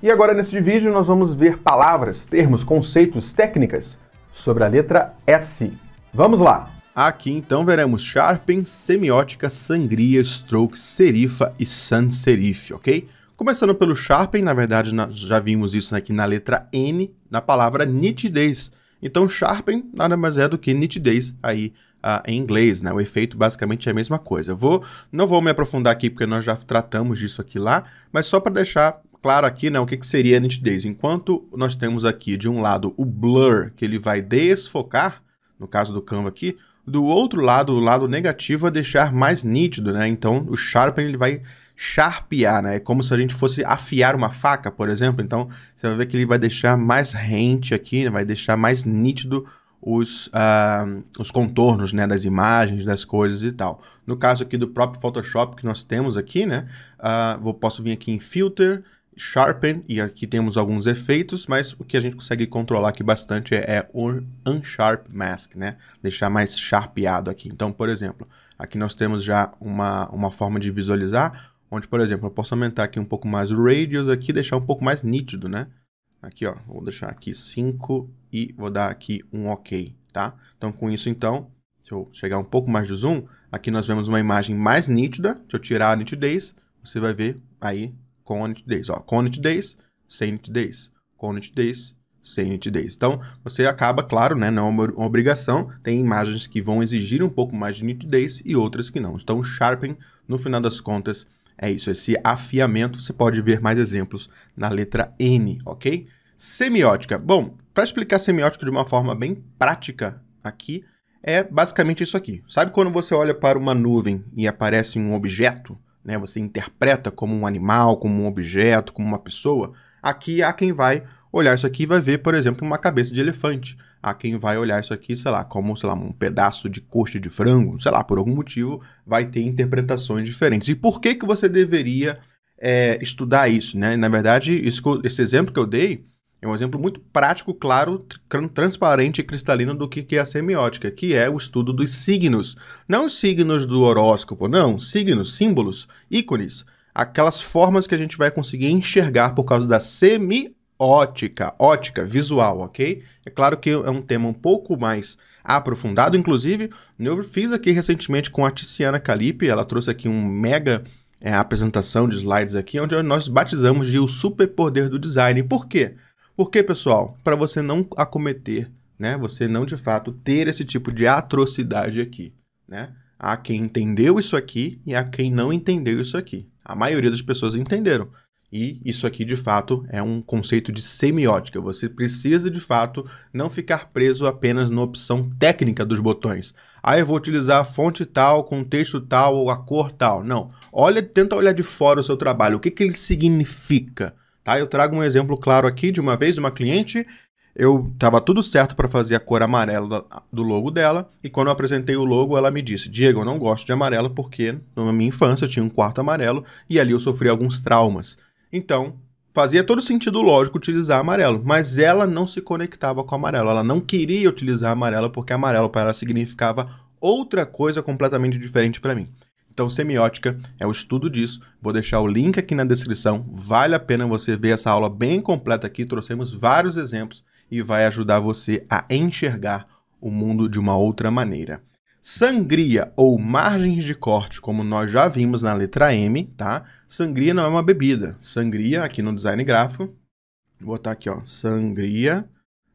E agora neste vídeo nós vamos ver palavras, termos, conceitos, técnicas sobre a letra S. Vamos lá! Aqui então veremos Sharpen, Semiótica, Sangria, Stroke, Serifa e Sans Serif, ok? Começando pelo Sharpen, na verdade nós já vimos isso aqui na letra N, na palavra nitidez. Então Sharpen nada mais é do que nitidez aí Uh, em inglês, né? O efeito basicamente é a mesma coisa. Eu vou, não vou me aprofundar aqui porque nós já tratamos disso aqui lá, mas só para deixar claro aqui né, o que, que seria a nitidez. Enquanto nós temos aqui, de um lado, o blur, que ele vai desfocar, no caso do Canva aqui, do outro lado, o lado negativo, a deixar mais nítido, né? Então, o sharpen ele vai sharpear, né? É como se a gente fosse afiar uma faca, por exemplo. Então, você vai ver que ele vai deixar mais rente aqui, né? vai deixar mais nítido os, uh, os contornos, né? Das imagens, das coisas e tal. No caso aqui do próprio Photoshop que nós temos aqui, né? Uh, vou, posso vir aqui em Filter, Sharpen, e aqui temos alguns efeitos, mas o que a gente consegue controlar aqui bastante é, é o Unsharp Mask, né? Deixar mais sharpeado aqui. Então, por exemplo, aqui nós temos já uma, uma forma de visualizar, onde, por exemplo, eu posso aumentar aqui um pouco mais o Radius aqui, deixar um pouco mais nítido, né? Aqui, ó, vou deixar aqui 5 e vou dar aqui um OK, tá? Então, com isso, então, se eu chegar um pouco mais de zoom, aqui nós vemos uma imagem mais nítida. Se eu tirar a nitidez, você vai ver aí Conit Days. Ó, Conit Days, Sanity Days, Conit Days, Sanity Days. Então, você acaba, claro, né, não é uma, uma obrigação, tem imagens que vão exigir um pouco mais de nitidez e outras que não. Então, o Sharpen, no final das contas, é isso, esse afiamento. Você pode ver mais exemplos na letra N, ok? Semiótica. Bom, para explicar semiótica de uma forma bem prática aqui, é basicamente isso aqui. Sabe quando você olha para uma nuvem e aparece um objeto? né? Você interpreta como um animal, como um objeto, como uma pessoa. Aqui há quem vai olhar isso aqui e vai ver, por exemplo, uma cabeça de elefante. Há quem vai olhar isso aqui, sei lá, como, sei lá, um pedaço de coxa de frango, sei lá, por algum motivo, vai ter interpretações diferentes. E por que que você deveria é, estudar isso, né? Na verdade, isso, esse exemplo que eu dei é um exemplo muito prático, claro, transparente e cristalino do que é a semiótica, que é o estudo dos signos. Não os signos do horóscopo, não. Signos, símbolos, ícones. Aquelas formas que a gente vai conseguir enxergar por causa da semiótica, ótica, visual, ok? É claro que é um tema um pouco mais aprofundado, inclusive, eu fiz aqui recentemente com a Tiziana Calipe, ela trouxe aqui um mega é, apresentação de slides aqui, onde nós batizamos de o superpoder do design. Por quê? Porque, pessoal, para você não acometer, né, você não de fato ter esse tipo de atrocidade aqui, né? Há quem entendeu isso aqui e há quem não entendeu isso aqui. A maioria das pessoas entenderam. E isso aqui, de fato, é um conceito de semiótica. Você precisa, de fato, não ficar preso apenas na opção técnica dos botões. Ah, eu vou utilizar a fonte tal, contexto tal ou a cor tal. Não. Olha, tenta olhar de fora o seu trabalho. O que, que ele significa? Tá? Eu trago um exemplo claro aqui de uma vez uma cliente, eu estava tudo certo para fazer a cor amarela do logo dela, e quando eu apresentei o logo, ela me disse: "Diego, eu não gosto de amarelo porque na minha infância eu tinha um quarto amarelo e ali eu sofri alguns traumas". Então, fazia todo sentido lógico utilizar amarelo, mas ela não se conectava com amarelo. Ela não queria utilizar amarelo porque amarelo para ela significava outra coisa completamente diferente para mim. Então, semiótica é o estudo disso. Vou deixar o link aqui na descrição. Vale a pena você ver essa aula bem completa aqui. Trouxemos vários exemplos e vai ajudar você a enxergar o mundo de uma outra maneira. Sangria ou margens de corte, como nós já vimos na letra M, tá? Sangria não é uma bebida. Sangria, aqui no design gráfico, vou botar aqui, ó, sangria,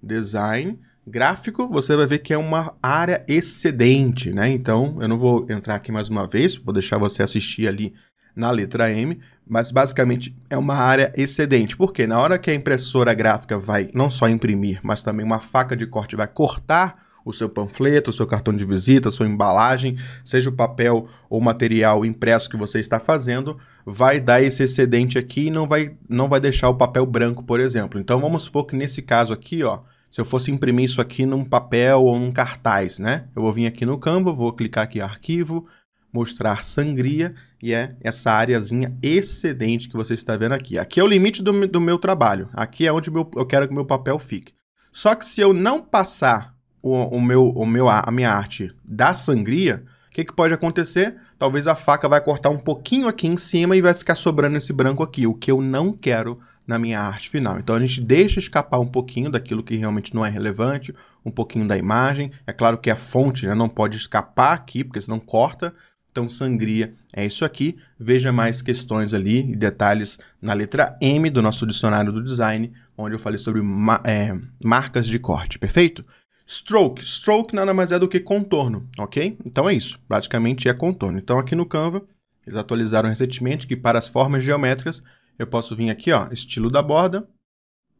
design gráfico, você vai ver que é uma área excedente, né? Então, eu não vou entrar aqui mais uma vez, vou deixar você assistir ali na letra M, mas basicamente é uma área excedente, porque na hora que a impressora gráfica vai não só imprimir, mas também uma faca de corte vai cortar o seu panfleto, o seu cartão de visita, a sua embalagem, seja o papel ou material impresso que você está fazendo, vai dar esse excedente aqui e não vai, não vai deixar o papel branco, por exemplo. Então vamos supor que nesse caso aqui, ó, se eu fosse imprimir isso aqui num papel ou num cartaz, né? Eu vou vir aqui no Canva, vou clicar aqui em arquivo, mostrar sangria, e é essa áreazinha excedente que você está vendo aqui. Aqui é o limite do, do meu trabalho, aqui é onde meu, eu quero que meu papel fique. Só que se eu não passar o, o meu, o meu, a minha arte da sangria, o que, que pode acontecer? Talvez a faca vai cortar um pouquinho aqui em cima e vai ficar sobrando esse branco aqui, o que eu não quero na minha arte final. Então a gente deixa escapar um pouquinho daquilo que realmente não é relevante, um pouquinho da imagem. É claro que a fonte né, não pode escapar aqui, porque senão corta. Então, sangria é isso aqui. Veja mais questões ali e detalhes na letra M do nosso dicionário do design, onde eu falei sobre ma é, marcas de corte, perfeito? Stroke. Stroke nada mais é do que contorno, ok? Então é isso, praticamente é contorno. Então aqui no Canva, eles atualizaram recentemente que para as formas geométricas eu posso vir aqui, ó, estilo da borda,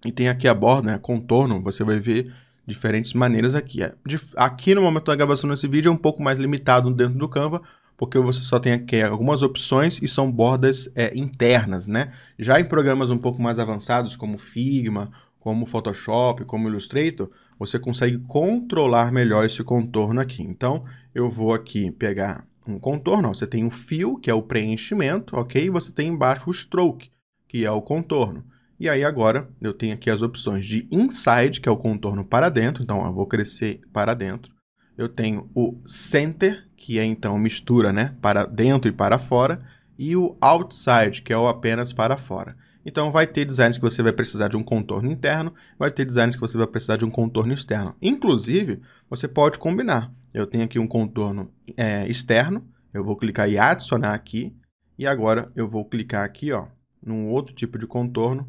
e tem aqui a borda, né, contorno, você vai ver diferentes maneiras aqui. É, aqui no momento da gravação desse vídeo é um pouco mais limitado dentro do Canva, porque você só tem aqui algumas opções e são bordas é, internas, né? Já em programas um pouco mais avançados, como Figma, como Photoshop, como Illustrator, você consegue controlar melhor esse contorno aqui. Então, eu vou aqui pegar um contorno, você tem o um fio, que é o preenchimento, ok? E você tem embaixo o stroke, que é o contorno. E aí agora eu tenho aqui as opções de inside, que é o contorno para dentro, então eu vou crescer para dentro. Eu tenho o center, que é então mistura, né, para dentro e para fora, e o outside, que é o apenas para fora. Então vai ter designs que você vai precisar de um contorno interno, vai ter designs que você vai precisar de um contorno externo. Inclusive, você pode combinar. Eu tenho aqui um contorno é, externo, eu vou clicar em adicionar aqui, e agora eu vou clicar aqui, ó, num outro tipo de contorno.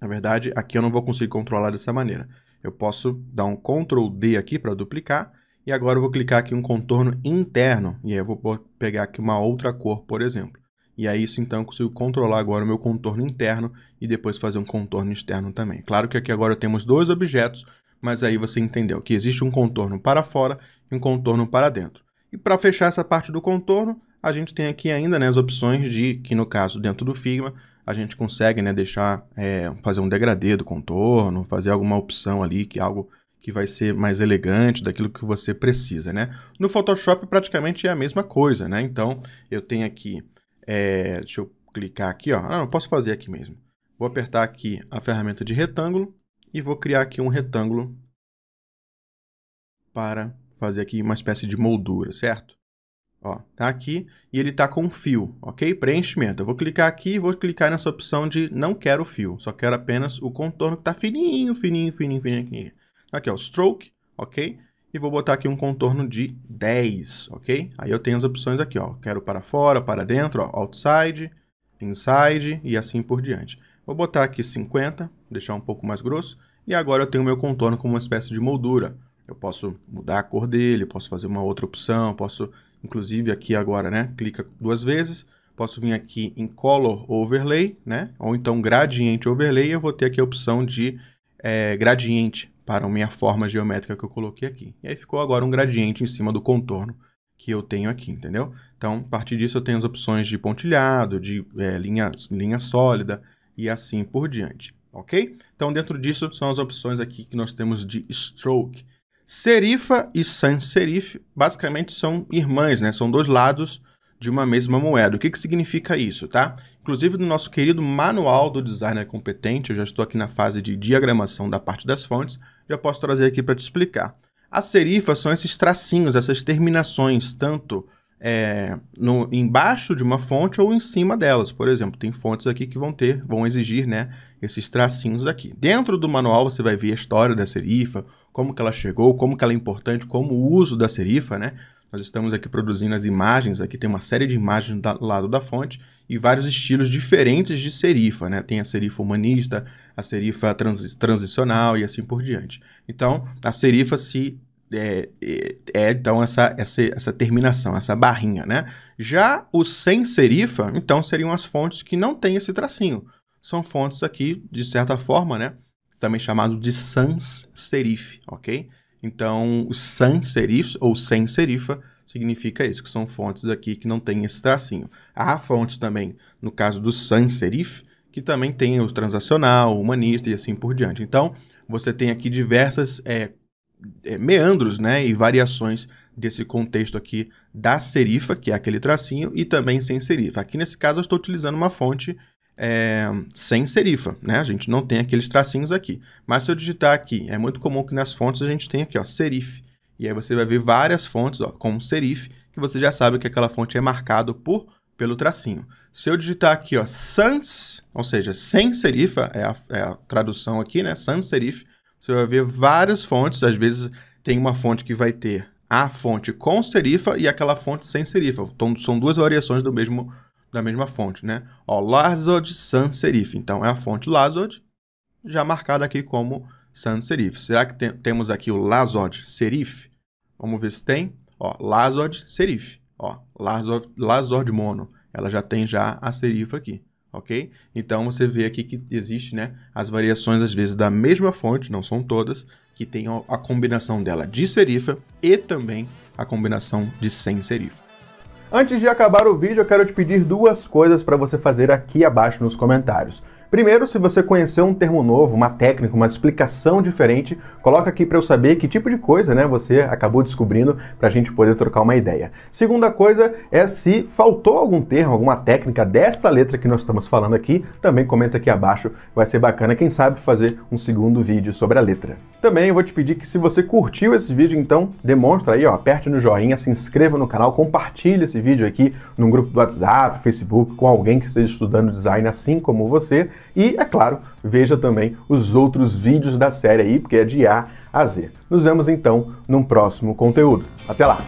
Na verdade, aqui eu não vou conseguir controlar dessa maneira. Eu posso dar um Ctrl D aqui para duplicar, e agora eu vou clicar aqui em um contorno interno, e aí eu vou pegar aqui uma outra cor, por exemplo. E aí isso então eu consigo controlar agora o meu contorno interno e depois fazer um contorno externo também. Claro que aqui agora temos dois objetos, mas aí você entendeu que existe um contorno para fora e um contorno para dentro. E para fechar essa parte do contorno, a gente tem aqui ainda né, as opções de, que no caso dentro do Figma, a gente consegue né, deixar, é, fazer um degradê do contorno, fazer alguma opção ali, que algo que vai ser mais elegante, daquilo que você precisa, né? No Photoshop praticamente é a mesma coisa, né? Então, eu tenho aqui, é, deixa eu clicar aqui, ó. Ah, não, posso fazer aqui mesmo. Vou apertar aqui a ferramenta de retângulo e vou criar aqui um retângulo para fazer aqui uma espécie de moldura, certo? Ó, tá aqui e ele tá com fio, ok? Preenchimento. Eu vou clicar aqui e vou clicar nessa opção de não quero fio. Só quero apenas o contorno que tá fininho, fininho, fininho, fininho aqui. Tá aqui, ó, stroke, ok? E vou botar aqui um contorno de 10, ok? Aí eu tenho as opções aqui, ó. Quero para fora, para dentro, ó, outside, inside e assim por diante. Vou botar aqui 50, deixar um pouco mais grosso. E agora eu tenho o meu contorno como uma espécie de moldura. Eu posso mudar a cor dele, posso fazer uma outra opção, posso inclusive aqui agora, né? Clica duas vezes, posso vir aqui em Color Overlay, né? Ou então Gradiente Overlay, eu vou ter aqui a opção de é, gradiente para a minha forma geométrica que eu coloquei aqui. E aí ficou agora um gradiente em cima do contorno que eu tenho aqui, entendeu? Então, a partir disso eu tenho as opções de pontilhado, de é, linha, linha sólida e assim por diante, ok? Então, dentro disso são as opções aqui que nós temos de stroke. Serifa e sans serif basicamente são irmãs, né? São dois lados de uma mesma moeda. O que, que significa isso, tá? Inclusive no nosso querido manual do designer competente, eu já estou aqui na fase de diagramação da parte das fontes, já posso trazer aqui para te explicar. As serifas são esses tracinhos, essas terminações, tanto é, no, embaixo de uma fonte ou em cima delas. Por exemplo, tem fontes aqui que vão ter, vão exigir né, esses tracinhos aqui. Dentro do manual você vai ver a história da serifa, como que ela chegou, como que ela é importante, como o uso da serifa, né? Nós estamos aqui produzindo as imagens, aqui tem uma série de imagens do lado da fonte e vários estilos diferentes de serifa, né? Tem a serifa humanista, a serifa transicional e assim por diante. Então, a serifa se é, é, é, então essa, essa, essa terminação, essa barrinha, né? Já o sem serifa, então seriam as fontes que não têm esse tracinho. São fontes aqui, de certa forma, né? Também chamado de sans serif, ok? Então, o sans serif ou sem serifa significa isso, que são fontes aqui que não têm esse tracinho. Há fontes também, no caso do sans serif, que também tem o transacional, o humanista e assim por diante. Então, você tem aqui diversas é, é, meandros né, e variações desse contexto aqui da serifa, que é aquele tracinho, e também sem serifa. Aqui nesse caso eu estou utilizando uma fonte é, sem serifa, né? A gente não tem aqueles tracinhos aqui. Mas se eu digitar aqui, é muito comum que nas fontes a gente tenha aqui, ó, serif. E aí você vai ver várias fontes, ó, com serif, que você já sabe que aquela fonte é marcado por pelo tracinho. Se eu digitar aqui, ó, sans, ou seja, sem serifa, é a, é a tradução aqui, né? Sans serif, você vai ver várias fontes, às vezes tem uma fonte que vai ter a fonte com serifa e aquela fonte sem serifa. Então, são duas variações do mesmo da mesma fonte, né? Ó, Larzod sans serif. Então, é a fonte Lazod já marcada aqui como sans serif. Será que tem, temos aqui o Lazod serif? Vamos ver se tem. Ó, serif. Ó, Larzod, mono. Ela já tem já a serifa aqui ok? Então você vê aqui que existe, né, as variações às vezes da mesma fonte, não são todas, que tem a combinação dela de serifa e também a combinação de sem serifa. Antes de acabar o vídeo, eu quero te pedir duas coisas para você fazer aqui abaixo nos comentários. Primeiro, se você conheceu um termo novo, uma técnica, uma explicação diferente, coloca aqui para eu saber que tipo de coisa né, você acabou descobrindo para a gente poder trocar uma ideia. Segunda coisa é se faltou algum termo, alguma técnica dessa letra que nós estamos falando aqui, também comenta aqui abaixo, vai ser bacana, quem sabe fazer um segundo vídeo sobre a letra. Também vou te pedir que se você curtiu esse vídeo, então demonstra aí, ó, aperte no joinha, se inscreva no canal, compartilhe esse vídeo aqui num grupo do WhatsApp, Facebook, com alguém que esteja estudando design assim como você. E, é claro, veja também os outros vídeos da série aí, porque é de A a Z. Nos vemos então num próximo conteúdo. Até lá!